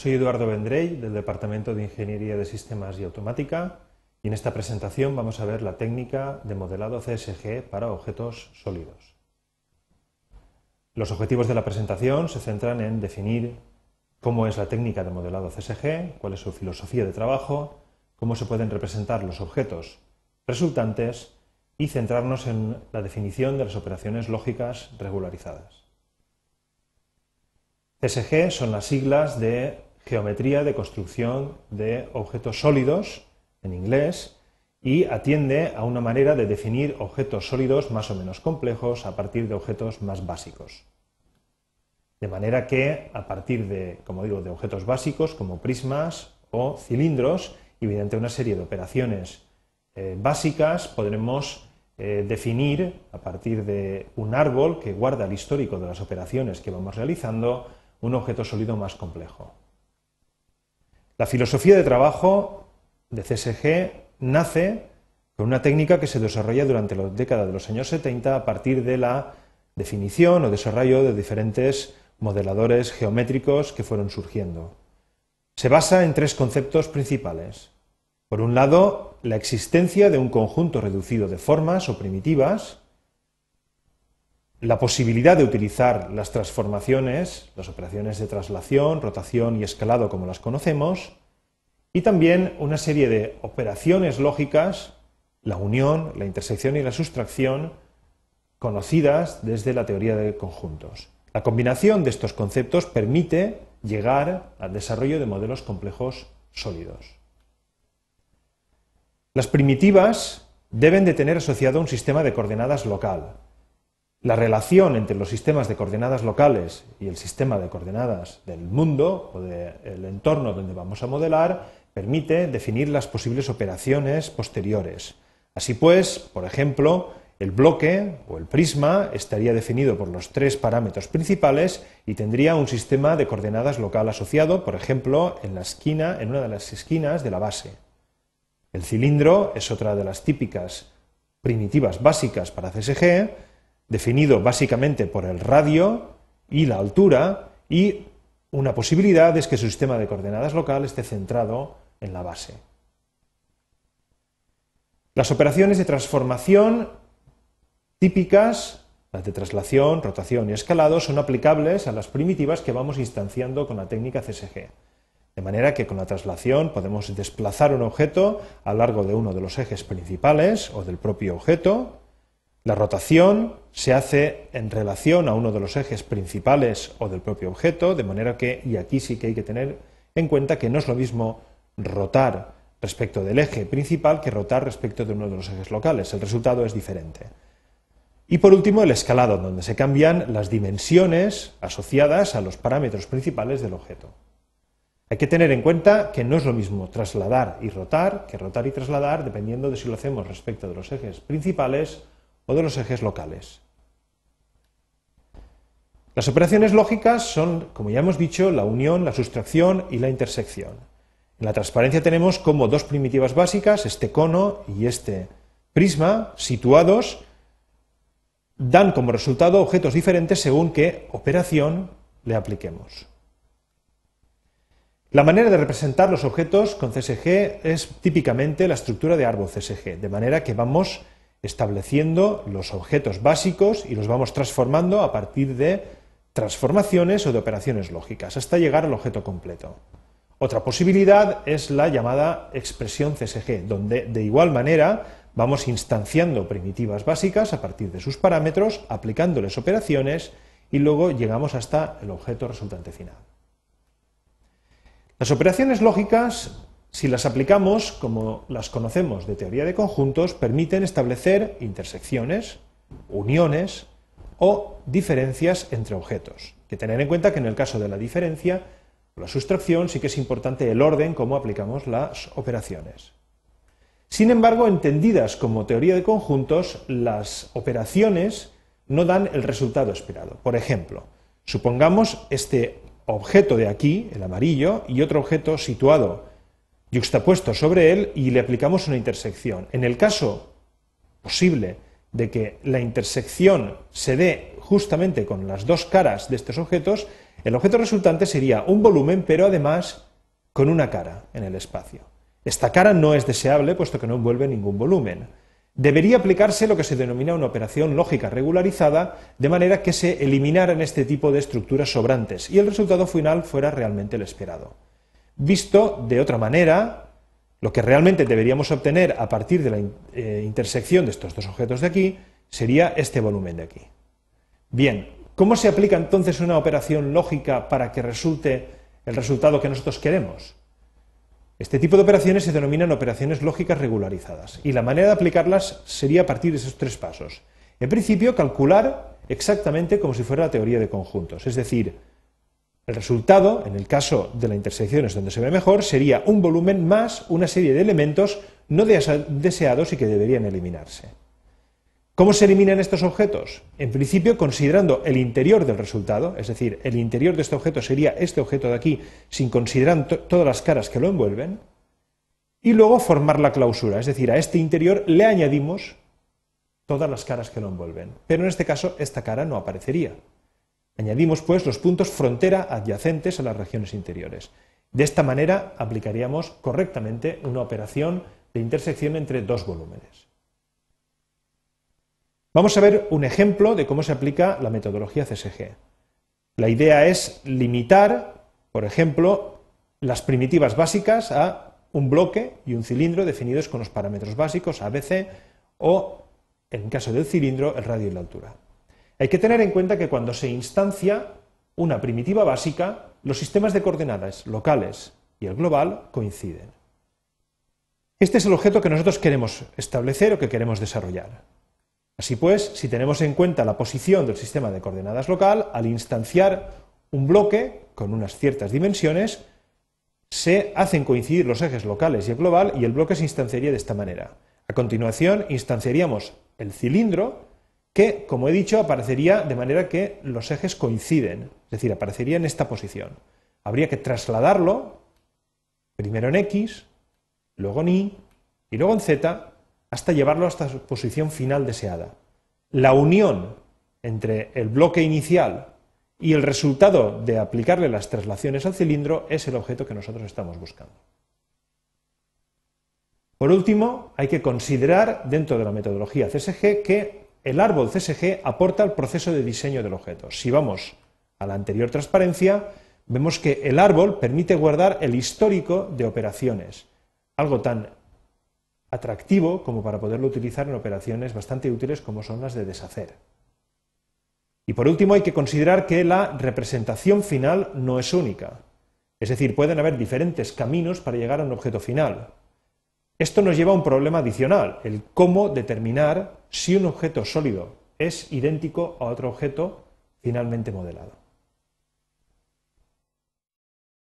Soy Eduardo Vendrey del Departamento de Ingeniería de Sistemas y Automática y en esta presentación vamos a ver la técnica de modelado CSG para objetos sólidos. Los objetivos de la presentación se centran en definir cómo es la técnica de modelado CSG, cuál es su filosofía de trabajo, cómo se pueden representar los objetos resultantes y centrarnos en la definición de las operaciones lógicas regularizadas. CSG son las siglas de Geometría de Construcción de Objetos Sólidos, en inglés, y atiende a una manera de definir objetos sólidos más o menos complejos a partir de objetos más básicos. De manera que, a partir de, como digo, de objetos básicos como prismas o cilindros, y mediante una serie de operaciones eh, básicas, podremos eh, definir, a partir de un árbol que guarda el histórico de las operaciones que vamos realizando, un objeto sólido más complejo. La filosofía de trabajo de CSG nace con una técnica que se desarrolla durante la década de los años 70 a partir de la definición o desarrollo de diferentes modeladores geométricos que fueron surgiendo. Se basa en tres conceptos principales. Por un lado, la existencia de un conjunto reducido de formas o primitivas, la posibilidad de utilizar las transformaciones, las operaciones de traslación, rotación y escalado como las conocemos, y también una serie de operaciones lógicas, la unión, la intersección y la sustracción, conocidas desde la teoría de conjuntos. La combinación de estos conceptos permite llegar al desarrollo de modelos complejos sólidos. Las primitivas deben de tener asociado un sistema de coordenadas local, la relación entre los sistemas de coordenadas locales y el sistema de coordenadas del mundo o del entorno donde vamos a modelar permite definir las posibles operaciones posteriores. Así pues, por ejemplo, el bloque o el prisma estaría definido por los tres parámetros principales y tendría un sistema de coordenadas local asociado, por ejemplo, en la esquina, en una de las esquinas de la base. El cilindro es otra de las típicas primitivas básicas para CSG, definido básicamente por el radio y la altura, y una posibilidad es que su sistema de coordenadas local esté centrado en la base. Las operaciones de transformación típicas, las de traslación, rotación y escalado, son aplicables a las primitivas que vamos instanciando con la técnica CSG. De manera que con la traslación podemos desplazar un objeto a lo largo de uno de los ejes principales o del propio objeto, la rotación se hace en relación a uno de los ejes principales o del propio objeto, de manera que, y aquí sí que hay que tener en cuenta que no es lo mismo rotar respecto del eje principal que rotar respecto de uno de los ejes locales. El resultado es diferente. Y por último, el escalado, donde se cambian las dimensiones asociadas a los parámetros principales del objeto. Hay que tener en cuenta que no es lo mismo trasladar y rotar que rotar y trasladar, dependiendo de si lo hacemos respecto de los ejes principales o de los ejes locales. Las operaciones lógicas son, como ya hemos dicho, la unión, la sustracción y la intersección. En la transparencia tenemos como dos primitivas básicas, este cono y este prisma, situados, dan como resultado objetos diferentes según qué operación le apliquemos. La manera de representar los objetos con CSG es típicamente la estructura de árbol CSG, de manera que vamos estableciendo los objetos básicos y los vamos transformando a partir de transformaciones o de operaciones lógicas, hasta llegar al objeto completo. Otra posibilidad es la llamada expresión CSG, donde de igual manera vamos instanciando primitivas básicas a partir de sus parámetros, aplicándoles operaciones y luego llegamos hasta el objeto resultante final. Las operaciones lógicas si las aplicamos, como las conocemos de teoría de conjuntos, permiten establecer intersecciones, uniones o diferencias entre objetos. Hay que tener en cuenta que en el caso de la diferencia la sustracción sí que es importante el orden como aplicamos las operaciones. Sin embargo, entendidas como teoría de conjuntos, las operaciones no dan el resultado esperado. Por ejemplo, supongamos este objeto de aquí, el amarillo, y otro objeto situado yuxtapuesto sobre él y le aplicamos una intersección. En el caso posible de que la intersección se dé justamente con las dos caras de estos objetos, el objeto resultante sería un volumen, pero además con una cara en el espacio. Esta cara no es deseable, puesto que no envuelve ningún volumen. Debería aplicarse lo que se denomina una operación lógica regularizada, de manera que se eliminaran este tipo de estructuras sobrantes y el resultado final fuera realmente el esperado. Visto de otra manera, lo que realmente deberíamos obtener a partir de la eh, intersección de estos dos objetos de aquí sería este volumen de aquí. Bien, ¿cómo se aplica entonces una operación lógica para que resulte el resultado que nosotros queremos? Este tipo de operaciones se denominan operaciones lógicas regularizadas y la manera de aplicarlas sería a partir de esos tres pasos. En principio, calcular exactamente como si fuera la teoría de conjuntos, es decir, el resultado, en el caso de la intersección es donde se ve mejor, sería un volumen más una serie de elementos no deseados y que deberían eliminarse. ¿Cómo se eliminan estos objetos? En principio, considerando el interior del resultado, es decir, el interior de este objeto sería este objeto de aquí, sin considerar todas las caras que lo envuelven, y luego formar la clausura, es decir, a este interior le añadimos todas las caras que lo envuelven. Pero en este caso, esta cara no aparecería, Añadimos, pues, los puntos frontera adyacentes a las regiones interiores. De esta manera aplicaríamos correctamente una operación de intersección entre dos volúmenes. Vamos a ver un ejemplo de cómo se aplica la metodología CSG. La idea es limitar, por ejemplo, las primitivas básicas a un bloque y un cilindro definidos con los parámetros básicos ABC o, en caso del cilindro, el radio y la altura. Hay que tener en cuenta que cuando se instancia una primitiva básica, los sistemas de coordenadas locales y el global coinciden. Este es el objeto que nosotros queremos establecer o que queremos desarrollar. Así pues, si tenemos en cuenta la posición del sistema de coordenadas local, al instanciar un bloque con unas ciertas dimensiones, se hacen coincidir los ejes locales y el global y el bloque se instanciaría de esta manera. A continuación, instanciaríamos el cilindro que, como he dicho, aparecería de manera que los ejes coinciden, es decir, aparecería en esta posición. Habría que trasladarlo primero en X, luego en Y y luego en Z hasta llevarlo hasta su posición final deseada. La unión entre el bloque inicial y el resultado de aplicarle las traslaciones al cilindro es el objeto que nosotros estamos buscando. Por último, hay que considerar dentro de la metodología CSG que el árbol CSG aporta al proceso de diseño del objeto. Si vamos a la anterior transparencia, vemos que el árbol permite guardar el histórico de operaciones, algo tan atractivo como para poderlo utilizar en operaciones bastante útiles como son las de deshacer. Y por último, hay que considerar que la representación final no es única, es decir, pueden haber diferentes caminos para llegar a un objeto final. Esto nos lleva a un problema adicional, el cómo determinar si un objeto sólido es idéntico a otro objeto finalmente modelado.